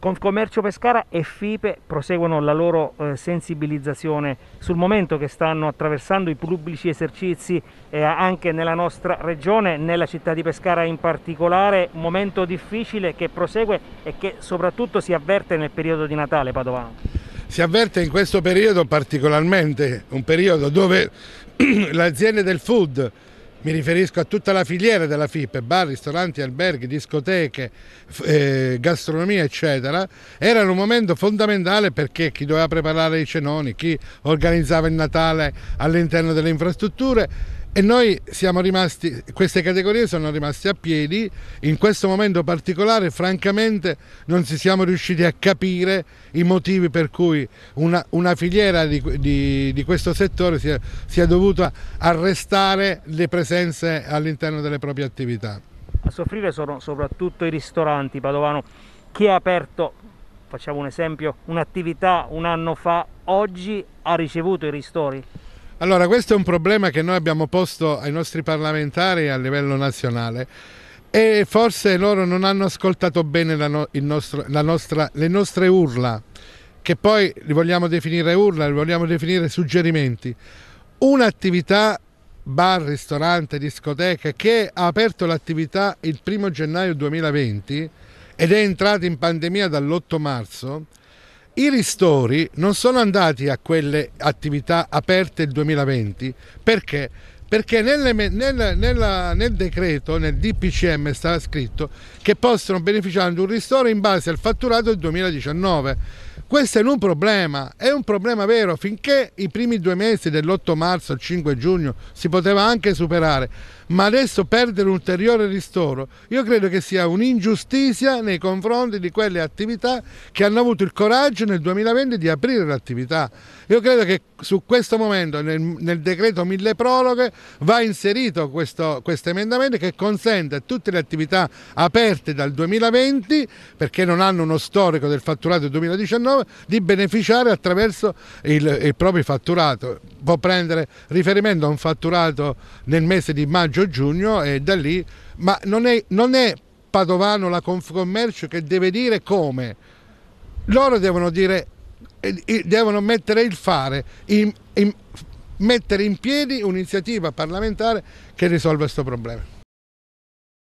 Confcommercio Pescara e FIPE proseguono la loro eh, sensibilizzazione sul momento che stanno attraversando i pubblici esercizi eh, anche nella nostra regione, nella città di Pescara in particolare, un momento difficile che prosegue e che soprattutto si avverte nel periodo di Natale Padovano. Si avverte in questo periodo particolarmente, un periodo dove le aziende del food mi riferisco a tutta la filiera della FIP, bar, ristoranti, alberghi, discoteche, eh, gastronomia, eccetera, Era un momento fondamentale perché chi doveva preparare i cenoni, chi organizzava il Natale all'interno delle infrastrutture e noi siamo rimasti, queste categorie sono rimaste a piedi, in questo momento particolare francamente non ci siamo riusciti a capire i motivi per cui una, una filiera di, di, di, questo settore sia, sia dovuta arrestare le presenze all'interno delle proprie attività. A soffrire sono soprattutto i ristoranti, Padovano, chi ha aperto facciamo un esempio, un'attività un anno fa, oggi ha ricevuto i ristori? Allora, questo è un problema che noi abbiamo posto ai nostri parlamentari a livello nazionale e forse loro non hanno ascoltato bene la no, nostro, la nostra, le nostre urla, che poi li vogliamo definire urla, li vogliamo definire suggerimenti. Un'attività bar, ristorante, discoteca che ha aperto l'attività il primo gennaio 2020 ed è entrata in pandemia dall'8 marzo, i ristori non sono andati a quelle attività aperte il 2020 perché? Perché nelle, nel, nella, nel decreto, nel DPCM, stava scritto che possono beneficiare di un ristoro in base al fatturato del 2019 questo è un problema, è un problema vero. Finché i primi due mesi dell'8 marzo al 5 giugno si poteva anche superare, ma adesso perdere un ulteriore ristoro, io credo che sia un'ingiustizia nei confronti di quelle attività che hanno avuto il coraggio nel 2020 di aprire l'attività. Io credo che su questo momento nel, nel decreto mille proroghe va inserito questo quest emendamento che consente a tutte le attività aperte dal 2020, perché non hanno uno storico del fatturato del 2019, di beneficiare attraverso il, il proprio fatturato. Può prendere riferimento a un fatturato nel mese di maggio-giugno e da lì, ma non è, non è Padovano la Confcommercio che deve dire come. Loro devono dire devono mettere il fare, in, in, mettere in piedi un'iniziativa parlamentare che risolva questo problema.